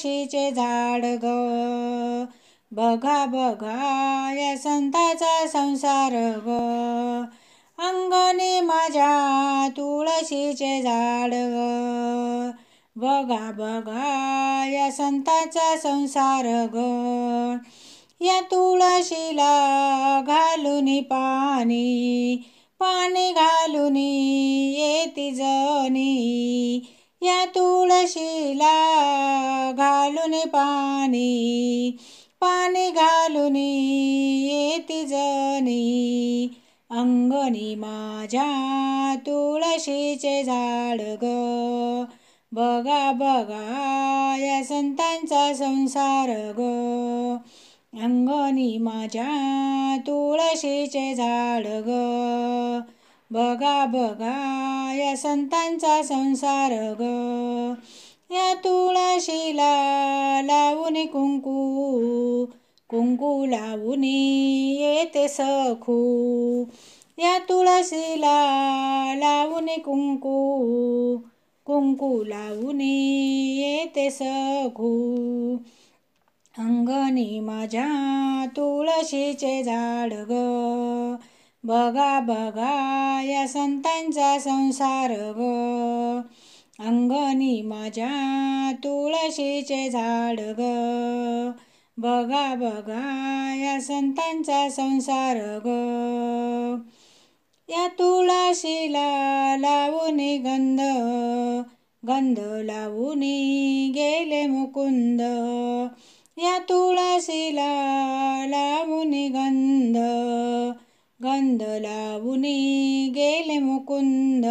तुळशीचे झाड ग बघा बघा या संताचा संसार ग अंगणी माझ्या तुळशीचे झाड ग बघा बघा या संताचा संसार ग या तुळशीला घालून पाणी पाणी घालून येती जनी या तुळशीला घालून पाणी पाणी घालून येती जनी अंगणी माझ्या तुळशीचे झाड ग बघा बघा या संतांचा संसार ग अंगणी माझ्या तुळशीचे झाड ग बघा बघा या संतांचा संसार ग या तुळशीला लावून कुंकू कुंकू लावून येते सखू या तुळशीला लावून कुंकू कुंकू लावून येते सखू अंगणी माझ्या तुळशीचे झाड ग बघा बघा या संतांचा संसार ग अंगणी माझ्या तुळशीचे झाड ग बघा बघा या संतांचा संसार ग या तुळशीला लावून गंध गंध लावून गेले मुकुंद या तुळशीला गेले मुकुंद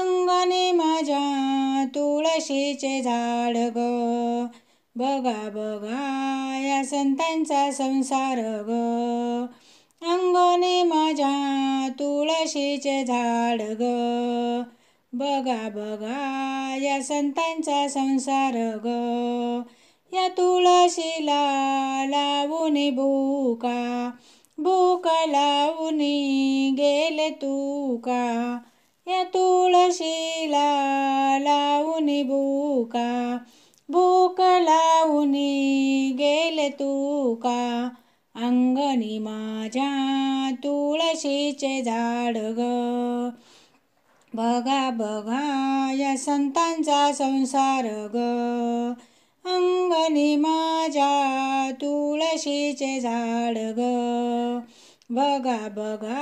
अंगणे माझ्या तुळशीचे झाड ग बघा बघा या संतांचा संसार ग अंगणी माझ्या तुळशीचे झाड ग बघा बघा या संतांचा संसार ग या तुळशीला लावून भूका भूक लावणी केले तू का या तुळशीला लावून भूका भूक लावून गेले तू का अंगणी माझ्या तुळशीचे झाड ग बघा बघा या संतांचा संसार ग अंगणी माझ्या तुळशीचे झाड ग बघा बघा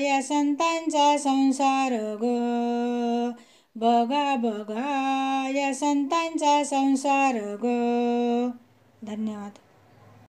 या संतांचा संसार ग बघा बघा या संतांचा संसार ग धन्यवाद